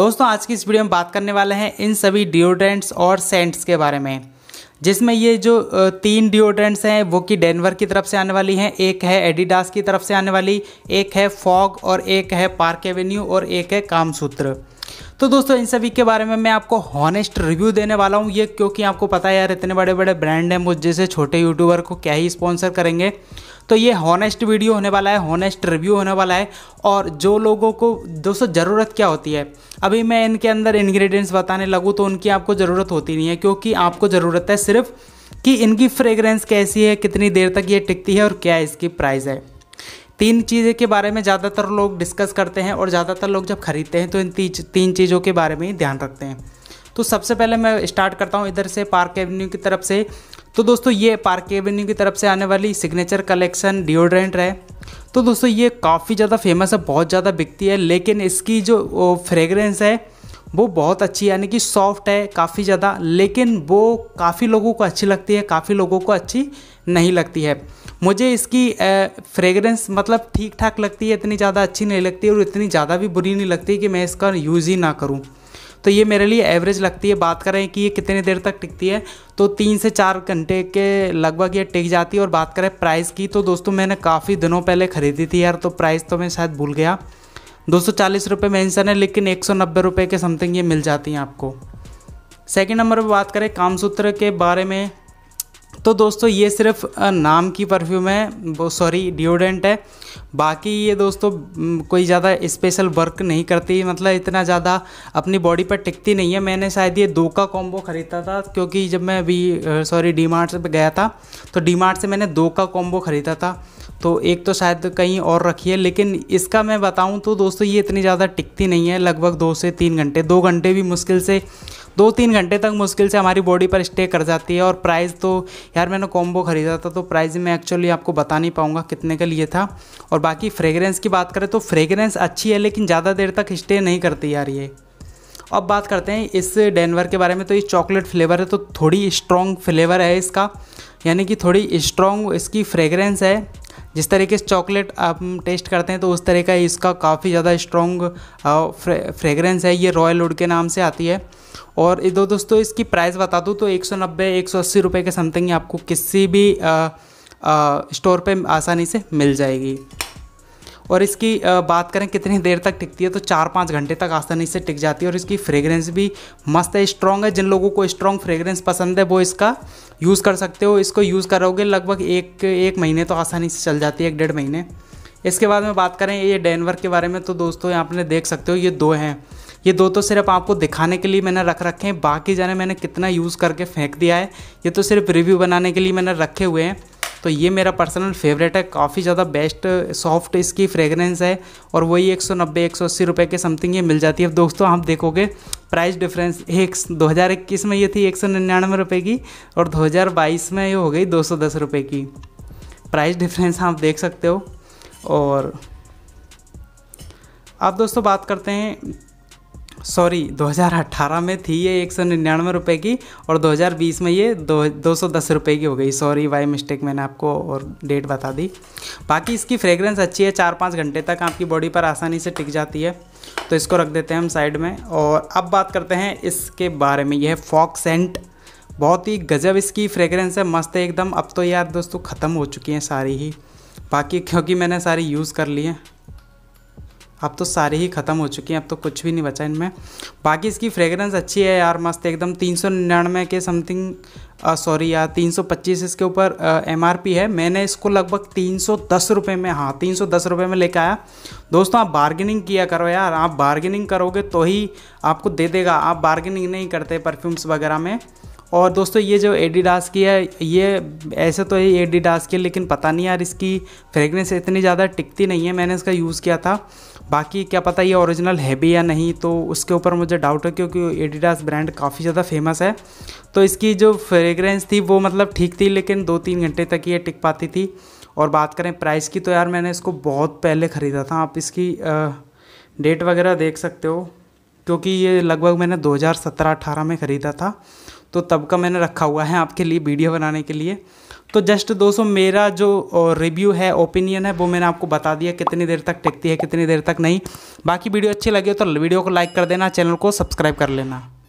दोस्तों आज की इस वीडियो में बात करने वाले हैं इन सभी डिओड्रेंट्स और सेंट्स के बारे में जिसमें ये जो तीन डिओड्रेंट्स हैं वो कि डेनवर की तरफ से आने वाली हैं एक है एडिडास की तरफ से आने वाली एक है फॉग और एक है पार्क एवेन्यू और एक है कामसूत्र तो दोस्तों इन सभी के बारे में मैं आपको हॉनेस्ट रिव्यू देने वाला हूँ ये क्योंकि आपको पता है यार इतने बड़े बड़े ब्रांड हैं मुझ जैसे छोटे यूट्यूबर को क्या ही स्पॉन्सर करेंगे तो ये हॉनेस्ट वीडियो होने वाला है हॉनेस्ट रिव्यू होने वाला है और जो लोगों को दोस्तों ज़रूरत क्या होती है अभी मैं इनके अंदर इन्ग्रीडियंट्स बताने लगूँ तो उनकी आपको ज़रूरत होती नहीं है क्योंकि आपको ज़रूरत है सिर्फ कि इनकी फ्रेगरेंस कैसी है कितनी देर तक ये टिकती है और क्या इसकी प्राइस है तीन चीज़ें के बारे में ज़्यादातर लोग डिस्कस करते हैं और ज़्यादातर लोग जब खरीदते हैं तो इन तीन तीन चीज़ों के बारे में ही ध्यान रखते हैं तो सबसे पहले मैं स्टार्ट करता हूँ इधर से पार्क एवेन्यू की तरफ से तो दोस्तों ये पार्क एवेन्यू की तरफ से आने वाली सिग्नेचर कलेक्शन डिओड्रेंट है तो दोस्तों ये काफ़ी ज़्यादा फेमस है बहुत ज़्यादा बिकती है लेकिन इसकी जो फ्रेगरेंस है वो बहुत अच्छी यानी कि सॉफ्ट है काफ़ी ज़्यादा लेकिन वो काफ़ी लोगों को अच्छी लगती है काफ़ी लोगों को अच्छी नहीं लगती है मुझे इसकी फ्रेगरेंस मतलब ठीक ठाक लगती है इतनी ज़्यादा अच्छी नहीं लगती और इतनी ज़्यादा भी बुरी नहीं लगती कि मैं इसका यूज़ ही ना करूँ तो ये मेरे लिए एवरेज लगती है बात करें कि ये कितनी देर तक टिकती है तो तीन से चार घंटे के लगभग ये टिक जाती है और बात करें प्राइस की तो दोस्तों मैंने काफ़ी दिनों पहले ख़रीदी थी यार तो प्राइस तो मैं शायद भूल गया दो सौ चालीस रुपये मेंशन है लेकिन एक सौ नब्बे रुपये के समथिंग ये मिल जाती हैं आपको सेकेंड नंबर पर बात करें कामसूत्र के बारे में तो दोस्तों ये सिर्फ नाम की परफ्यूम है वो सॉरी डिओडेंट है बाकी ये दोस्तों कोई ज़्यादा स्पेशल वर्क नहीं करती मतलब इतना ज़्यादा अपनी बॉडी पर टिकती नहीं है मैंने शायद ये दो का कॉम्बो ख़रीदा था क्योंकि जब मैं अभी सॉरी डी मार्ट से गया था तो डी मार्ट से मैंने दो का कॉम्बो ख़रीदा था तो एक तो शायद कहीं और रखी है लेकिन इसका मैं बताऊं तो दोस्तों ये इतनी ज़्यादा टिकती नहीं है लगभग दो से तीन घंटे दो घंटे भी मुश्किल से दो तीन घंटे तक मुश्किल से हमारी बॉडी पर स्टे कर जाती है और प्राइस तो यार मैंने कॉम्बो ख़रीदा था तो प्राइस मैं एक्चुअली आपको बता नहीं पाऊँगा कितने का लिए था और बाकी फ्रेगरेंस की बात करें तो फ्रेगरेंस अच्छी है लेकिन ज़्यादा देर तक स्टे नहीं करती यार ये अब बात करते हैं इस डेनवर के बारे में तो ये चॉकलेट फ्लेवर है तो थोड़ी स्ट्रॉन्ग फ्लेवर है इसका यानी कि थोड़ी स्ट्रॉन्ग इसकी फ्रेगरेंस है जिस तरीके से चॉकलेट आप टेस्ट करते हैं तो उस तरह का इसका काफ़ी ज़्यादा स्ट्रॉन्ग फ्रेगरेंस है ये रॉयल वुड के नाम से आती है और इधर दोस्तों इसकी प्राइस बता दूँ तो एक सौ नब्बे एक सौ अस्सी रुपये के समथिंग आपको किसी भी स्टोर पे आसानी से मिल जाएगी और इसकी बात करें कितनी देर तक टिकती है तो चार पाँच घंटे तक आसानी से टिक जाती है और इसकी फ्रेगरेंस भी मस्त है स्ट्रॉन्ग है जिन लोगों को स्ट्रॉन्ग फ्रेगरेंस पसंद है वो इसका यूज़ कर सकते हो इसको यूज़ करोगे लगभग एक एक महीने तो आसानी से चल जाती है एक डेढ़ महीने इसके बाद में बात करें ये डेनवर के बारे में तो दोस्तों यहाँ आपने देख सकते हो ये दो हैं ये दो तो सिर्फ आपको दिखाने के लिए मैंने रख रखे हैं बाकी जाने मैंने कितना यूज़ करके फेंक दिया है ये तो सिर्फ रिव्यू बनाने के लिए मैंने रखे हुए हैं तो ये मेरा पर्सनल फेवरेट है काफ़ी ज़्यादा बेस्ट सॉफ्ट इसकी फ्रेगरेंस है और वही 190 180 रुपए के समथिंग ये मिल जाती है दोस्तों आप देखोगे प्राइस डिफरेंस एक दो हज़ार इक्कीस में ये थी एक सौ निन्यानवे रुपये की और दो हज़ार बाईस में ये हो गई दो सौ दस रुपये की प्राइस डिफरेंस आप देख सकते हो और अब दोस्तों बात करते हैं सॉरी 2018 में थी ये एक सौ निन्यानवे रुपये की और 2020 में ये दो दो सौ दस की हो गई सॉरी बाई मिस्टेक मैंने आपको और डेट बता दी बाकी इसकी फ्रेगरेंस अच्छी है चार पाँच घंटे तक आपकी बॉडी पर आसानी से टिक जाती है तो इसको रख देते हैं हम साइड में और अब बात करते हैं इसके बारे में यह फॉक सेंट बहुत ही गजब इसकी फ्रेगरेंस है मस्त है एकदम अब तो यार दोस्तों ख़त्म हो चुकी हैं सारी ही बाकी क्योंकि मैंने सारी यूज़ कर ली है अब तो सारे ही ख़त्म हो चुकी हैं अब तो कुछ भी नहीं बचा इनमें बाकी इसकी फ्रेगरेंस अच्छी है यार मस्त एकदम तीन सौ निन्यानवे के समथिंग सॉरी यार तीन सौ पच्चीस इसके ऊपर एम आर पी है मैंने इसको लगभग तीन सौ दस रुपये में हाँ तीन सौ दस रुपये में लेकर आया दोस्तों आप बार्गेनिंग किया करो यार आप बार्गेनिंग करोगे तो ही आपको दे देगा आप बार्गेनिंग नहीं करते परफ्यूम्स वगैरह में और दोस्तों ये जो एडिडास की है ये ऐसे तो है एडिडास की लेकिन पता नहीं यार इसकी फ्रेगरेंस इतनी ज़्यादा टिकती नहीं है मैंने इसका यूज़ किया था बाकी क्या पता ये ओरिजिनल है भी या नहीं तो उसके ऊपर मुझे डाउट है क्योंकि एडिडास ब्रांड काफ़ी ज़्यादा फेमस है तो इसकी जो फ्रेगरेंस थी वो मतलब ठीक थी लेकिन दो तीन घंटे तक ये टिक पाती थी और बात करें प्राइस की तो यार मैंने इसको बहुत पहले ख़रीदा था आप इसकी डेट वगैरह देख सकते हो क्योंकि ये लगभग मैंने 2017-18 में ख़रीदा था तो तब का मैंने रखा हुआ है आपके लिए वीडियो बनाने के लिए तो जस्ट दोस्तों मेरा जो रिव्यू है ओपिनियन है वो मैंने आपको बता दिया कितनी देर तक टिकती है कितनी देर तक नहीं बाकी वीडियो अच्छी लगी तो वीडियो को लाइक कर देना चैनल को सब्सक्राइब कर लेना